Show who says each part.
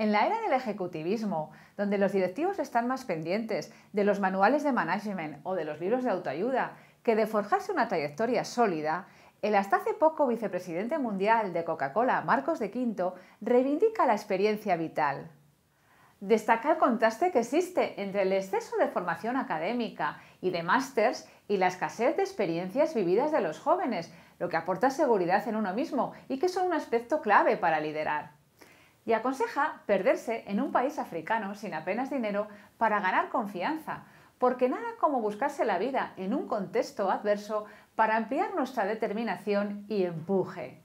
Speaker 1: En la era del ejecutivismo, donde los directivos están más pendientes de los manuales de management o de los libros de autoayuda que de forjarse una trayectoria sólida, el hasta hace poco vicepresidente mundial de Coca-Cola, Marcos de Quinto, reivindica la experiencia vital. Destaca el contraste que existe entre el exceso de formación académica y de másters y la escasez de experiencias vividas de los jóvenes, lo que aporta seguridad en uno mismo y que son un aspecto clave para liderar y aconseja perderse en un país africano sin apenas dinero para ganar confianza, porque nada como buscarse la vida en un contexto adverso para ampliar nuestra determinación y empuje.